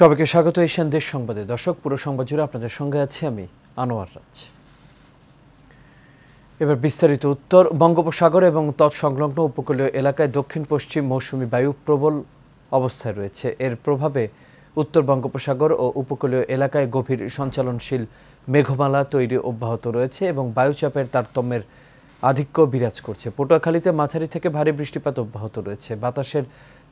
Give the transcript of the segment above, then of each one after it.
সবাইকে স্বাগত এশিয়ান দেশ সংবাদে দর্শক পুরো সংবাদ জুড়ে আপনাদের সঙ্গে আছি আমি আনোয়ার রাজ এবার বিস্তারিত উত্তর বঙ্গোপসাগর এবং তৎসংলগ্ন উপকূলীয় এলাকায় দক্ষিণ পশ্চিম মৌসুমি বায়ু প্রবল অবস্থায় রয়েছে এর প্রভাবে উত্তর বঙ্গোপসাগর ও উপকূলীয় এলাকায় গভীর সঞ্চালনশীল মেঘমালা তৈরি অব্যাহত রয়েছে এবং বায়ুচাপের তারতম্যের আধিক্য বিরাজ করছে পটুয়াখালীতে মাঝারি থেকে ভারী বৃষ্টিপাত অব্যাহত রয়েছে বাতাসের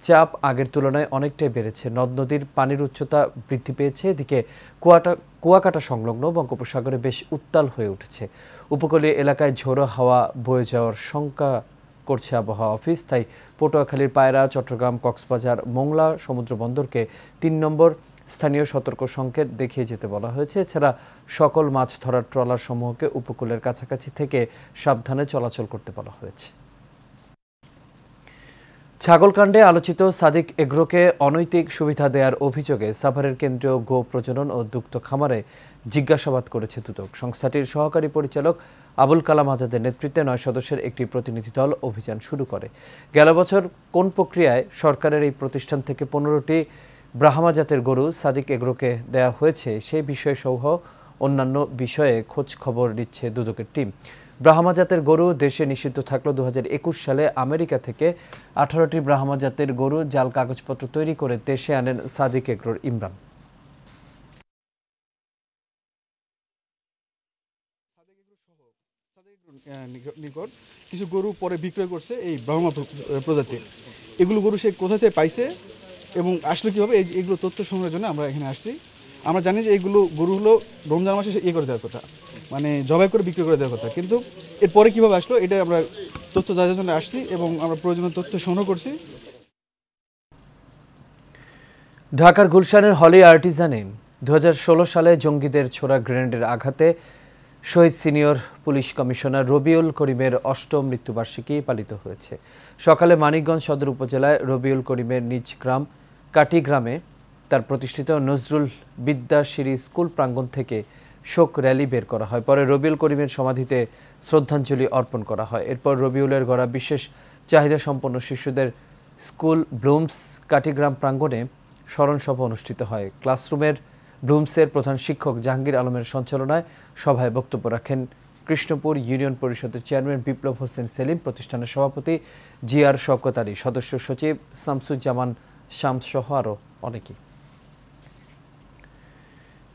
চাপ আগের তুলনায় অনেকটাই বেড়েছে নদ নদীর পানির উচ্চতা বৃদ্ধি পেয়েছে এদিকে কুয়াটা কুয়াকাটা সংলগ্ন বঙ্গোপসাগরে বেশ উত্তাল হয়ে উঠেছে উপকূলীয় এলাকায় ঝোড়ো হাওয়া বয়ে যাওয়ার শঙ্কা করছে আবহাওয়া অফিস তাই পটুয়াখালীর পায়রা চট্টগ্রাম কক্সবাজার মোংলা সমুদ্র বন্দরকে তিন নম্বর স্থানীয় সতর্ক সংকেত দেখিয়ে যেতে বলা হয়েছে এছাড়া সকল মাছ ধরার ট্রলার সমূহকে উপকূলের কাছাকাছি থেকে সাবধানে চলাচল করতে বলা হয়েছে ছাগলকাণ্ডে আলোচিত সাদিক এগ্রোকে অনৈতিক সুবিধা দেওয়ার অভিযোগে সাভারের কেন্দ্রীয় গো প্রজনন ও দুগ্ধ খামারে জিজ্ঞাসাবাদ করেছে দুদক সংস্থাটির সহকারী পরিচালক আবুল কালাম আজাদের নেতৃত্বে নয় সদস্যের একটি প্রতিনিধি দল অভিযান শুরু করে গেল বছর কোন প্রক্রিয়ায় সরকারের এই প্রতিষ্ঠান থেকে পনেরোটি ব্রাহ্মা জাতের গরু সাদিক এগ্রোকে দেয়া হয়েছে সেই বিষয়ে সহ অন্যান্য বিষয়ে খোঁজ খবর নিচ্ছে দুদকের টিম ব্রাহ্মা জাতের গরু দেশে নিষিদ্ধ থাকলো দু সালে আমেরিকা থেকে আঠারোটি ব্রাহ্মা জাতের গরু জাল কাগজপত্র তৈরি করে দেশে আনেন সাদিক একরোর ইমরান নিকট কিছু গরু পরে বিক্রয় করছে এই ব্রাহ্মা প্রজাতির এগুলো গরু সে কোথা থেকে পাইছে এবং আসলে কীভাবে এগুলো তথ্য সংগ্রহের জন্য আমরা এখানে আসছি আমরা জানি যে এইগুলো গরুগুলো রমজান মাসে ইয়ে করে দেওয়ার কথা মানে জবাই করে বিক্রি করে দেওয়ার কথা কিন্তু এরপরে কীভাবে আসলো এটা আমরা তথ্য যাচাই জন্য আসছি এবং আমরা প্রয়োজনীয় তথ্য সংগ্রহ করছি ঢাকার গুলশানের হলি আর্টিজানে দু সালে জঙ্গিদের ছোড়া গ্রেনেডের আঘাতে শহীদ সিনিয়র পুলিশ কমিশনার রবিউল করিমের অষ্টম মৃত্যুবার্ষিকী পালিত হয়েছে সকালে মানিকগঞ্জ সদর উপজেলায় রবিউল করিমের নিজ গ্রাম কাটি গ্রামে তার প্রতিষ্ঠিত নজরুল বিদ্যা সিরি স্কুল প্রাঙ্গণ থেকে শোক র্যালি বের করা হয় পরে রবিউল করিমের সমাধিতে শ্রদ্ধাঞ্জলি অর্পণ করা হয় এরপর রবিউলের গড়া বিশেষ চাহিদা সম্পন্ন শিশুদের স্কুল ব্লুমস কাটিগ্রাম প্রাঙ্গণে স্মরণসভা অনুষ্ঠিত হয় ক্লাসরুমের ব্লুমসের প্রধান শিক্ষক জাহাঙ্গীর আলমের সঞ্চালনায় সভায় বক্তব্য রাখেন কৃষ্ণপুর ইউনিয়ন পরিষদের চেয়ারম্যান বিপ্লব হোসেন সেলিম প্রতিষ্ঠানের সভাপতি জি আর শওকত আলী সদস্য সচিব শামসুজ্জামান শামসহ আরও অনেকেই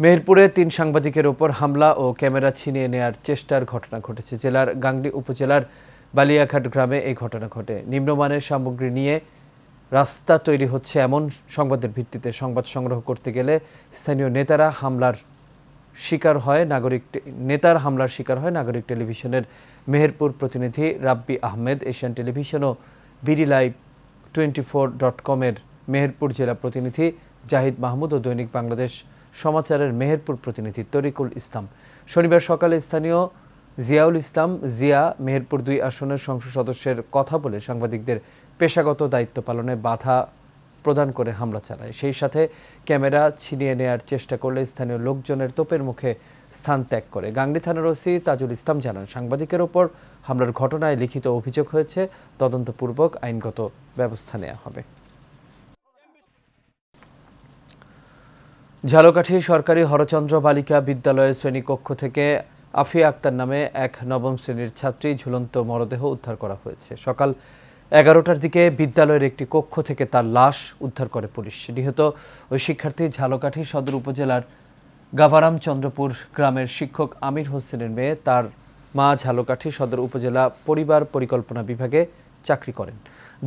মেহেরপুরে তিন সাংবাদিকের ওপর হামলা ও ক্যামেরা ছিনিয়ে নেয়ার চেষ্টার ঘটনা ঘটেছে জেলার গাংলি উপজেলার বালিয়াঘাট গ্রামে এই ঘটনা ঘটে নিম্নমানের সামগ্রী নিয়ে রাস্তা তৈরি হচ্ছে এমন সংবাদের ভিত্তিতে সংবাদ সংগ্রহ করতে গেলে স্থানীয় নেতারা হামলার শিকার হয় নাগরিক নেতার হামলার শিকার হয় নাগরিক টেলিভিশনের মেহেরপুর প্রতিনিধি রাব্বি আহমেদ এশিয়ান টেলিভিশন ও BD live twenty four dot কমের মেহেরপুর জেলা প্রতিনিধি জাহিদ মাহমুদ ও দৈনিক বাংলাদেশ সমাচারের মেহেরপুর প্রতিনিধি তরিকুল ইসলাম শনিবার সকালে স্থানীয় জিয়াউল ইসলাম জিয়া মেহেরপুর দুই আসনের সংসদ সদস্যের কথা বলে সাংবাদিকদের পেশাগত দায়িত্ব পালনে বাধা প্রদান করে হামলা চালায় সেই সাথে ক্যামেরা ছিনিয়ে নেয়ার চেষ্টা করলে স্থানীয় লোকজনের তোপের মুখে স্থান ত্যাগ করে গাংলি থানার ওসি তাজুল ইসলাম জানান সাংবাদিকের ওপর হামলার ঘটনায় লিখিত অভিযোগ হয়েছে তদন্তপূর্বক আইনগত ব্যবস্থা নেওয়া হবে ঝালকাঠি সরকারি হরচন্দ্র বালিকা বিদ্যালয়ের শ্রেণীকক্ষ থেকে আফিয়া আক্তার নামে এক নবম শ্রেণীর ছাত্রী ঝুলন্ত মরদেহ উদ্ধার করা হয়েছে সকাল এগারোটার দিকে বিদ্যালয়ের একটি কক্ষ থেকে তার লাশ উদ্ধার করে পুলিশ নিহত ওই শিক্ষার্থী ঝালকাঠি সদর উপজেলার গাভারাম চন্দ্রপুর গ্রামের শিক্ষক আমির হোসেনের মেয়ে তার মা ঝালকাঠি সদর উপজেলা পরিবার পরিকল্পনা বিভাগে চাকরি করেন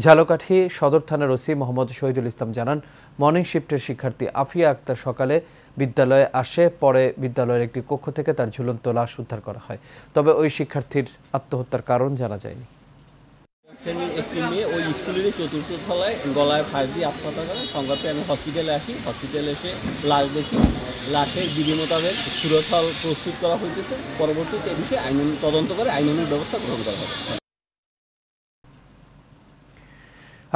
ঝালকাঠি সদর থানার ওসি মোহাম্মদ শহীদুল ইসলাম জানান মর্নিং শিফটের শিক্ষার্থী আফিয়া আক্তার সকালে বিদ্যালয়ে আসে পরে বিদ্যালয়ের একটি কক্ষ থেকে তার ঝুলন্ত লাশ উদ্ধার করা হয় তবে ওই শিক্ষার্থীর আত্মহত্যার কারণ জানা যায়নি শ্রেণীর একটি মেয়ে ওই স্কুলেরই চতুর্থ তলায় গলায় ফাঁস দিয়ে আত্মহত্যা করে সংবাদ পেয়ে আমি হসপিটালে আসি হসপিটালে এসে লাশ দেখি লাশের বিধি মোতাবেক সুরতল প্রস্তুত করা হইতেছে পরবর্তীতে এ বিষয়ে আইন তদন্ত করে আইনের ব্যবস্থা গ্রহণ করা হবে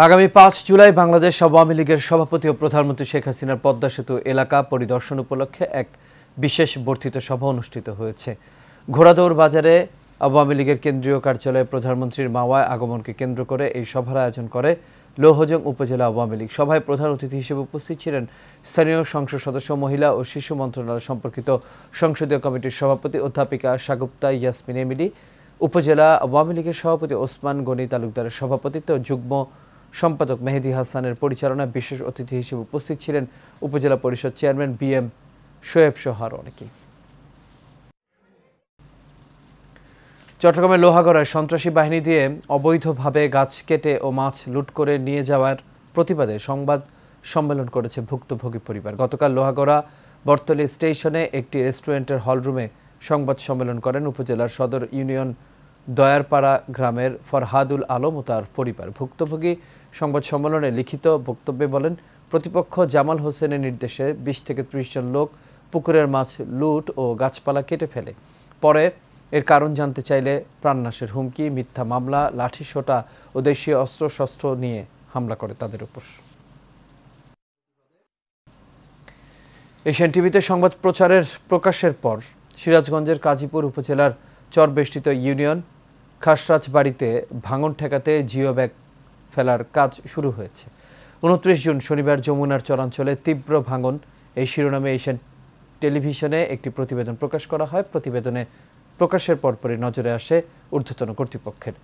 আগামী পাঁচ জুলাই বাংলাদেশ আওয়ামী লীগের সভাপতি ও প্রধানমন্ত্রী শেখ হাসিনার পদ্মা সেতু এলাকা পরিদর্শন উপলক্ষে এক বিশেষ বর্ধিত সভা অনুষ্ঠিত হয়েছে ঘোড়াদৌড় বাজারে আওয়ামী লীগের কেন্দ্রীয় কার্যালয়ে প্রধানমন্ত্রীর মাওয়ায় আগমনকে কেন্দ্র করে এই সভার আয়োজন করে লৌহজং উপজেলা আওয়ামী লীগ সভায় প্রধান অতিথি হিসেবে উপস্থিত ছিলেন স্থানীয় সংসদ সদস্য মহিলা ও শিশু মন্ত্রণালয় সম্পর্কিত সংসদীয় কমিটির সভাপতি অধ্যাপিকা সাগুপ্তা ইয়াসমিন এমিলি উপজেলা আওয়ামী লীগের সভাপতি ওসমান গনি তালুকদারের সভাপতিত্ব যুগ্ম সম্পাদক মেহেদি হাসানের পরিচালনায় বিশেষ অতিথি হিসেবে উপস্থিত ছিলেন উপজেলা পরিষদ চেয়ারম্যান বি এম শোয়েব সোহার অনেকে চট্টগ্রামের লোহাগড়ায় সন্ত্রাসী বাহিনী দিয়ে অবৈধভাবে গাছ কেটে ও মাছ লুট করে নিয়ে যাওয়ার প্রতিবাদে সংবাদ সম্মেলন করেছে ভুক্তভোগী পরিবার গতকাল লোহাগড়া বর্তলি স্টেশনে একটি রেস্টুরেন্টের হলরুমে সংবাদ সম্মেলন করেন উপজেলার সদর ইউনিয়ন দয়ারপাড়া গ্রামের ফরহাদুল আলম ও তার পরিবার ভুক্তভোগী সংবাদ সম্মেলনে লিখিত বক্তব্যে বলেন প্রতিপক্ষ জামাল হোসেনের নির্দেশে বিশ থেকে ত্রিশ জন লোক পুকুরের মাছ লুট ও গাছপালা কেটে ফেলে পরে এর কারণ জানতে চাইলে প্রাণনাশের হুমকি মিথ্যা মামলা লাঠিসোঁটা ও দেশীয় অস্ত্রশস্ত্র নিয়ে হামলা করে তাদের উপর এশিয়ান টিভিতে সংবাদ প্রচারের প্রকাশের পর সিরাজগঞ্জের কাজীপুর উপজেলার চরবেষ্টিত ইউনিয়ন খাসরাজ বাড়িতে ভাঙন ঠেকাতে জিও ব্যাগ ফেলার কাজ শুরু হয়েছে উনত্রিশ জুন শনিবার যমুনার চরাঞ্চলে তীব্র ভাঙন এই শিরোনামে এশিয়ান টেলিভিশনে একটি প্রতিবেদন প্রকাশ করা হয় প্রতিবেদনে প্রকাশের পরপরই নজরে আসে ঊর্ধ্বতন কর্তৃপক্ষের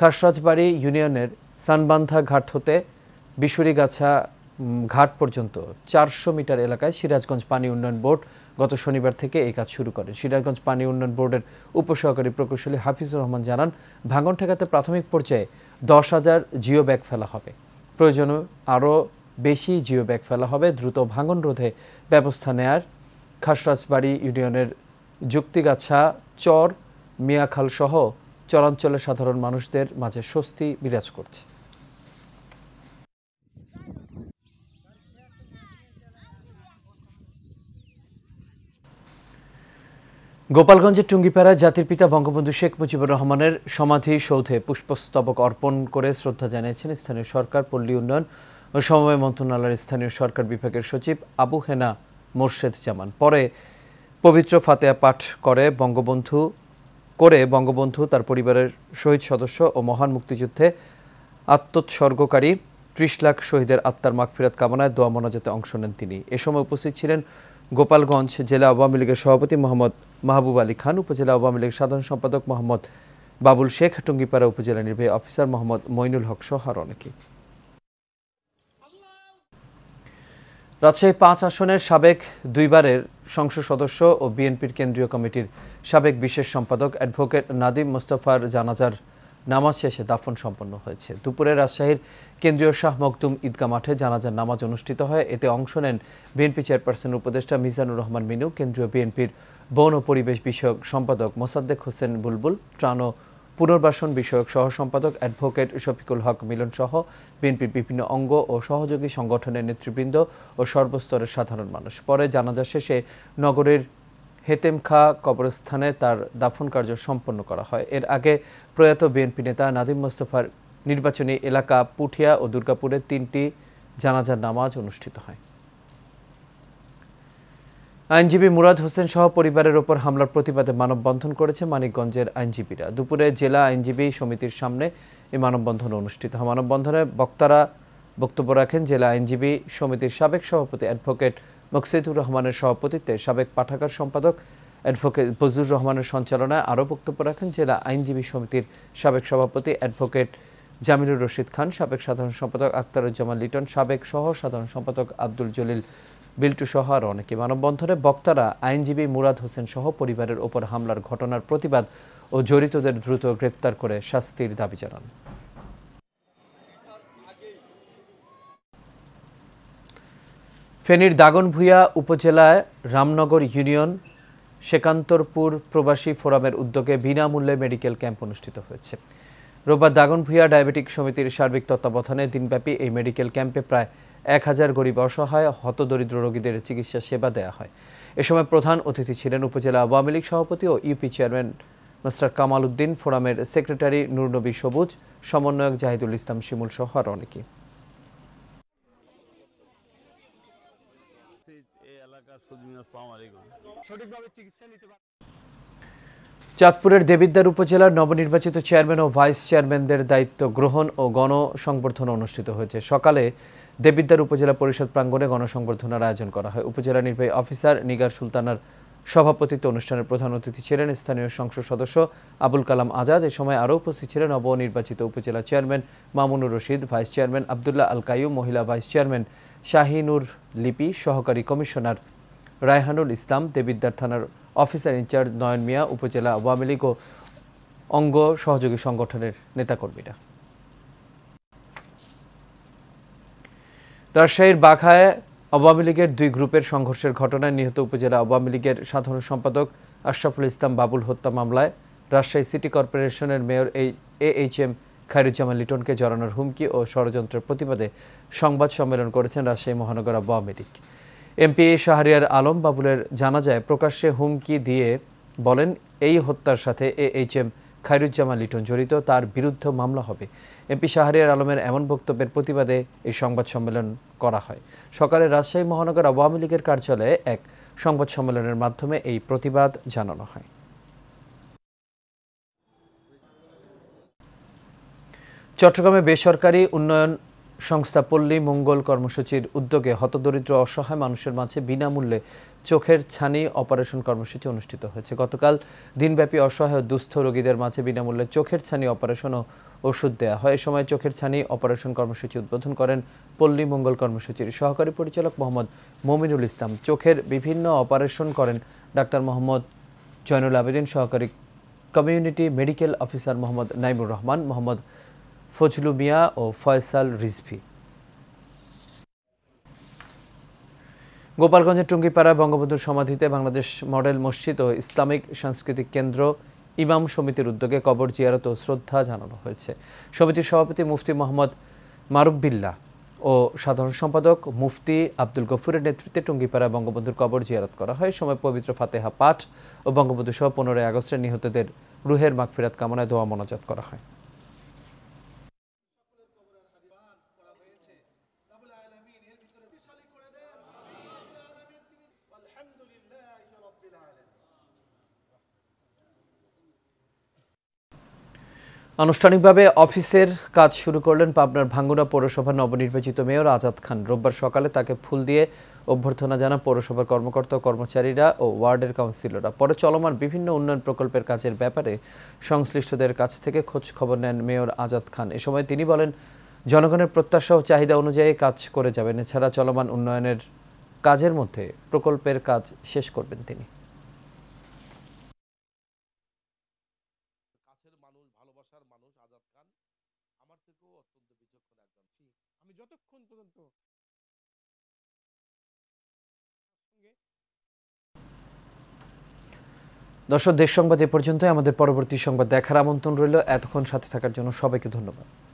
খাসরাজবাড়ি ইউনিয়নের সানবান্ধা ঘাট হতে বিশুরিগাছা ঘাট পর্যন্ত চারশো মিটার এলাকায় সিরাজগঞ্জ পানি উন্নয়ন বোর্ড গত শনিবার থেকে এই কাজ শুরু করে সিরাজগঞ্জ পানি উন্নয়ন বোর্ডের উপসহকারী প্রকৌশলী হাফিজুর রহমান জানান ভাঙন ঠেকাতে প্রাথমিক পর্যায়ে দশ হাজার জিও ব্যাগ ফেলা হবে প্রয়োজন আরও বেশি জিও ব্যাগ ফেলা হবে দ্রুত ভাঙন রোধে ব্যবস্থা নেয়ার খাসরাজবাড়ি ইউনিয়নের যুক্তিগাছা চর মিয়াখালসহ চরাঞ্চলের সাধারণ মানুষদের মাঝে স্বস্তি বিরাজ করছে গোপালগঞ্জের টুঙ্গিপাড়ায় জাতির পিতা বঙ্গবন্ধু শেখ মুজিবুর রহমানের সমাধি সৌধে পুষ্পস্তবক অর্পণ করে শ্রদ্ধা জানিয়েছেন স্থানীয় সরকার পল্লী উন্নয়ন ও সমবায় মন্ত্রণালয়ের স্থানীয় সরকার বিভাগের সচিব আবু হেনা মোর্শেদ জামান পরে পবিত্র ফাতেয়া পাঠ করে বঙ্গবন্ধু করে বঙ্গবন্ধু তার পরিবারের শহীদ সদস্য ও মহান মুক্তিযুদ্ধে আত্মোৎসর্গকারী ত্রিশ লাখ শহীদের আত্মার মাগফিরাত কামনায় দোয়া মোনাজাতে অংশ নেন তিনি এ সময় উপস্থিত ছিলেন গোপালগঞ্জ জেলা আওয়ামী লীগের সভাপতি মোহাম্মদ মাহবুব আলী খান উপজেলা আওয়ামী লীগের সাধারণ সম্পাদক মোহাম্মদ বাবুল শেখ টুঙ্গিপাড়া উপজেলা নির্বাহী অফিসার মোহাম্মদ মইনুল হক সহ আর অনেকে রাজশাহী পাঁচ আসনের সাবেক দুইবারের সংসদ সদস্য ও বিএনপির কেন্দ্রীয় কমিটির সাবেক বিশেষ সম্পাদক অ্যাডভোকেট নাদিম মোস্তফার জানাজার নামাজ শেষে দাফন সম্পন্ন হয়েছে দুপুরে রাজশাহীর কেন্দ্রীয় শাহ মখদুম ঈদগা মাঠে জানাজার নামাজ অনুষ্ঠিত হয় এতে অংশ নেন বিএনপি চেয়ারপারসনের উপদেষ্টা মিজানুর রহমান মিনু কেন্দ্রীয় বিএনপির বন ও পরিবেশ বিষয়ক সম্পাদক মোসাদ্দেক হোসেন বুলবুল ত্রাণ ও পুনর্বাসন বিষয়ক সহ সম্পাদক অ্যাডভোকেট শফিকুল হক মিলন সহ বিএনপির বিভিন্ন অঙ্গ ও সহযোগী সংগঠনের নেতৃবৃন্দ ও সর্বস্তরের সাধারণ মানুষ পরে জানাজা শেষে নগরের হেতেম খা কবরস্থানে তার দাফন কার্য সম্পন্ন করা হয় এর আগে প্রয়াত বিএনপি নেতা নাদিম মোস্তফার নির্বাচনী এলাকা পুঠিয়া ও দুর্গাপুরে তিনটি জানাজার নামাজ অনুষ্ঠিত হয় আইনজীবী মুরাদ হোসেন সহ পরিবারের ওপর হামলার প্রতিবাদে মানববন্ধন করেছে মানিকগঞ্জের আইনজীবীরা দুপুরে জেলা আইনজীবী সমিতির সামনে এই মানববন্ধন অনুষ্ঠিত হয় মানববন্ধনে বক্তারা বক্তব্য রাখেন জেলা আইনজীবী সমিতির সাবেক সভাপতি অ্যাডভোকেট মকসিদুর রহমানের সভাপতিত্বে সাবেক পাঠাগার সম্পাদক অ্যাডভোকেট বজুর রহমানের সঞ্চালনায় আরও বক্তব্য রাখেন জেলা আইনজীবী সমিতির সাবেক সভাপতি অ্যাডভোকেট জামিরুর রশিদ খান সাবেক সাধারণ সম্পাদক আক্তারুজ্জামান লিটন সাবেক সহ সাধারণ সম্পাদক আব্দুল জলিল বিল্টু সহ আর অনেকে মানববন্ধনে বক্তারা আইনজীবী মুরাদ হোসেন সহ পরিবারের ওপর হামলার ঘটনার প্রতিবাদ ও জড়িতদের দ্রুত গ্রেপ্তার করে শাস্তির দাবি জানান ফেনীর দাগনভূঞা উপজেলায় রামনগর ইউনিয়ন সেকান্তরপুর প্রবাসী ফোরামের উদ্যোগে বিনামূল্যে মেডিকেল ক্যাম্প অনুষ্ঠিত হয়েছে রোববার দাগনভূঞা ডায়াবেটিক সমিতির সার্বিক তত্ত্বাবধানে দিনব্যাপী এই মেডিকেল ক্যাম্পে প্রায় এক হাজার গরিব অসহায় হতদরিদ্র রোগীদের চিকিৎসা সেবা দেয়া হয় এ সময় প্রধান অতিথি ছিলেন উপজেলা আওয়ামী লীগ সভাপতি ও UP chairman mister Kamal Uddin ফোরামের সেক্রেটারি নূরনবী সবুজ সমন্বয়ক জাহিদুল ইসলাম শিমুল সহ আর অনেকে সঠিকভাবে চিকিৎসা নিতে চাঁদপুরের দেবিদ্বার উপজেলার নবনির্বাচিত চেয়ারম্যান ও ভাইস চেয়ারম্যানদের দায়িত্ব গ্রহণ ও গণসংবর্ধনা অনুষ্ঠিত হয়েছে সকালে দেবিদ্বার উপজেলা পরিষদ প্রাঙ্গণে গণসংবর্ধনার আয়োজন করা হয় উপজেলা নির্বাহী অফিসার নিগার সুলতানার সভাপতিত্ব অনুষ্ঠানের প্রধান অতিথি ছিলেন স্থানীয় সংসদ সদস্য আবুল কালাম আজাদ এ সময় আরও উপস্থিত ছিলেন নবনির্বাচিত উপজেলা chairman Mamunur Rashid vice chairman Abdullah Al কায়ু মহিলা ভাইস চেয়ারম্যান শাহিনুর লিপি সহকারী কমিশনার রায়হানুল ইসলাম দেবিদ্বার থানার অফিসার ইনচার্জ নয়ন মিয়া উপজেলা আওয়ামী লীগ ও অঙ্গ সহযোগী সংগঠনের নেতাকর্মীরা রাজশাহীর বাঘায় আওয়ামী লীগের দুই গ্রুপের সংঘর্ষের ঘটনায় নিহত উপজেলা আওয়ামী লীগের সাধারণ সম্পাদক আশরাফুল ইসলাম বাবুল হত্যা মামলায় রাজশাহী সিটি কর্পোরেশনের mayor A H M Khairuzzaman লিটনকে জড়ানোর হুমকি ও ষড়যন্ত্রের প্রতিবাদে সংবাদ সম্মেলন করেছেন রাজশাহী মহানগর আওয়ামী লীগ এমপি শাহরিয়ার আলম বাবুলের জানা যায় প্রকাশ্যে হুমকি দিয়ে বলেন এই হত্যার সাথে A H M Khairuzzaman Liton জড়িত তার বিরুদ্ধে মামলা হবে এমপি শাহরিয়ার আলমের এমন বক্তব্যের প্রতিবাদে এই সংবাদ সম্মেলন করা হয় সকালে রাজশাহী মহানগর আওয়ামী লীগের কার্যালয়ে এক সংবাদ সম্মেলনের মাধ্যমে এই প্রতিবাদ জানানো হয় চট্টগ্রামে বেসরকারি উন্নয়ন সংস্থা পল্লী মঙ্গল কর্মসূচির উদ্যোগে হতদরিদ্র অসহায় মানুষের মাঝে বিনামূল্যে চোখের ছানি অপারেশন কর্মসূচি অনুষ্ঠিত হয়েছে গতকাল দিনব্যাপী অসহায় ও দুস্থ রোগীদের মাঝে বিনামূল্যে চোখের ছানি অপারেশন ও ওষুধ দেওয়া হয় এ সময় চোখের ছানি অপারেশন কর্মসূচি উদ্বোধন করেন পল্লী মঙ্গল কর্মসূচির সহকারী পরিচালক মোহাম্মদ মমিনুল ইসলাম চোখের বিভিন্ন অপারেশন করেন ডাক্তার মোহাম্মদ জয়নুল আবেদিন সহকারী community medical officer Mohammad Naimur Rahman Mohammad Fazlu Mia ও ফয়সাল রিজভি গোপালগঞ্জের টুঙ্গিপাড়া বঙ্গবন্ধুর সমাধিতে বাংলাদেশ মডেল মসজিদ ও ইসলামিক সাংস্কৃতিক কেন্দ্র ইমাম সমিতির উদ্যোগে কবর জিয়ারত ও শ্রদ্ধা জানানো হয়েছে সমিতির সভাপতি মুফতি মোহাম্মদ মারুফ ও সাধারণ সম্পাদক মুফতি আব্দুল গফুরের নেতৃত্বে টুঙ্গিপাড়া বঙ্গবন্ধুর কবর জিয়ারত করা হয় সময় পবিত্র ফাতেহা পাঠ ও বঙ্গবন্ধু সহ পনেরোই আগস্টের নিহতদের রুহের মাগফিরাত কামনায় দোয়া মনাজাত করা হয় শক্তিশালী করে দেন তিনি আলহামদুলিল্লাহ আনুষ্ঠানিকভাবে অফিসের কাজ শুরু করলেন পাবনার ভাঙ্গুরা পৌরসভার নবনির্বাচিত মেয়র আজাদ খান রোববার সকালে তাকে ফুল দিয়ে অভ্যর্থনা জানা পৌরসভার কর্মকর্তা কর্মচারীরা ও ওয়ার্ডের কাউন্সিলররা পরে চলমান বিভিন্ন উন্নয়ন প্রকল্পের কাজের ব্যাপারে সংশ্লিষ্টদের কাছ থেকে খোঁজ খবর নেন মেয়র আজাদ খান এ সময় তিনি বলেন জনগণের প্রত্যাশা ও চাহিদা অনুযায়ী কাজ করে যাবেন এছাড়া চলমান উন্নয়নের কাজের মধ্যে প্রকল্পের কাজ শেষ করবেন তিনি দর্শক দেশ সংবাদ এ পর্যন্ত আমাদের পরবর্তী সংবাদ দেখার আমন্ত্রণ রইল এতক্ষণ সাথে থাকার জন্য সবাইকে ধন্যবাদ